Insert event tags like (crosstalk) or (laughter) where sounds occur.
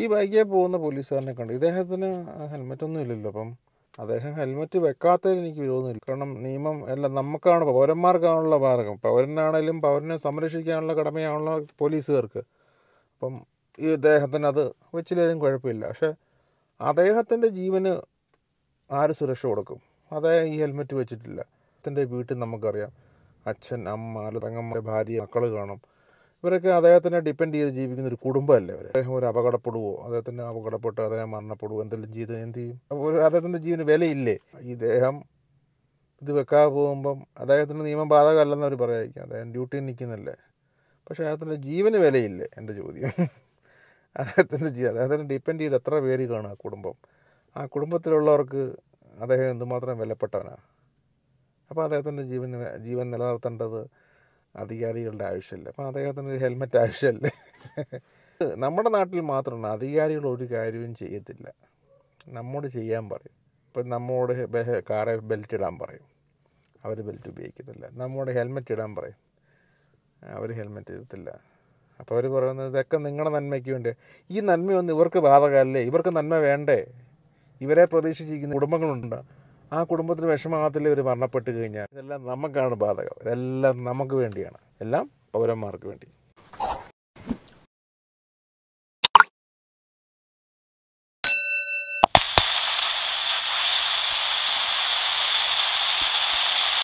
ഈ ബൈക്കിൽ പോകുന്ന പോലീസുകാരനെ കണ്ടു ഇദ്ദേഹത്തിന് ഹെൽമെറ്റൊന്നും ഇല്ലല്ലോ അപ്പം അദ്ദേഹം ഹെൽമെറ്റ് വെക്കാത്തതിൽ എനിക്ക് വിരോധമില്ല കാരണം നിയമം എല്ലാം നമുക്കാണ് പൗരന്മാർക്കാണല്ലോ മാർഗം പൗരനാണേലും പൗരനെ സംരക്ഷിക്കാനുള്ള കടമയാണല്ലോ പോലീസുകാർക്ക് അപ്പം ഈ അദ്ദേഹത്തിന് അത് വെച്ചില്ലേലും കുഴപ്പമില്ല പക്ഷേ അദ്ദേഹത്തിൻ്റെ ജീവന് ആര് സുരക്ഷ കൊടുക്കും അദ്ദേഹം ഈ ഹെൽമെറ്റ് വെച്ചിട്ടില്ല അദ്ദേഹത്തിൻ്റെ വീട്ടിൽ നമുക്കറിയാം അച്ഛൻ അമ്മ അല്ലെങ്കിൽ പെങ്ങമ്മ ഭാര്യ മക്കൾ കാണും ഇവരൊക്കെ അദ്ദേഹത്തിനെ ഡിപ്പെൻഡ് ചെയ്ത് ജീവിക്കുന്ന ഒരു കുടുംബമല്ലേ അവർ അദ്ദേഹം ഒരു അപകടപ്പെടുവോ അദ്ദേഹത്തിന് അപകടപ്പെട്ട് അദ്ദേഹം മരണപ്പെടുവോ എന്തെങ്കിലും ചെയ്ത് എന്ത് ചെയ്യും ഒരു അദ്ദേഹത്തിൻ്റെ ജീവന് വിലയില്ലേ ഈ ദേഹം ഇത് വെക്കാതെ പോകുമ്പം അദ്ദേഹത്തിൻ്റെ നിയമം ബാധകമല്ലെന്ന് അവർ പറയാം അദ്ദേഹം ഡ്യൂട്ടിയിൽ നിൽക്കുന്നല്ലേ പക്ഷേ അദ്ദേഹത്തിൻ്റെ ജീവന് വിലയില്ലേ എൻ്റെ ചോദ്യം (laughs) അദ്ദേഹത്തിൻ്റെ ജീവൻ അദ്ദേഹത്തിനെ ഡിപ്പെൻഡ് ചെയ്ത് എത്ര പേര് കാണും ആ കുടുംബം ആ കുടുംബത്തിലുള്ളവർക്ക് അദ്ദേഹം എന്തുമാത്രം വിലപ്പെട്ടവനാണ് അപ്പോൾ അദ്ദേഹത്തിൻ്റെ ജീവന് ജീവൻ നിലനിർത്തേണ്ടത് അധികാരികളുടെ ആവശ്യമില്ല അപ്പം അദ്ദേഹത്തിന് ഒരു ഹെൽമെറ്റ് ആവശ്യമല്ലേ നമ്മുടെ നാട്ടിൽ മാത്രമാണ് അധികാരികൾ ഒരു കാര്യവും ചെയ്യത്തില്ല നമ്മോട് ചെയ്യാൻ പറയും ഇപ്പം നമ്മോട് കാറെ ബെൽറ്റ് ഇടാൻ പറയും അവർ ബെൽറ്റ് ഉപയോഗിക്കത്തില്ല നമ്മോട് ഹെൽമെറ്റ് ഇടാൻ പറയും അവർ ഹെൽമെറ്റ് ഇടത്തില്ല അപ്പോൾ അവർ പറയുന്നത് ഇതൊക്കെ നിങ്ങളുടെ നന്മയ്ക്ക് വേണ്ടി ഈ നന്മയൊന്നും ഇവർക്ക് ബാധകമല്ലേ ഇവർക്ക് നന്മ വേണ്ടേ ഇവരെ പ്രതീക്ഷിച്ചിരിക്കുന്ന കുടുംബങ്ങളുണ്ടോ ആ കുടുംബത്തിന് വിഷമാകത്തിൽ ഇവർ മരണപ്പെട്ട് കഴിഞ്ഞാൽ ഇതെല്ലാം നമുക്കാണ് ബാധകം ഇതെല്ലാം നമുക്ക് വേണ്ടിയാണ് എല്ലാം പൗരന്മാർക്ക് വേണ്ടി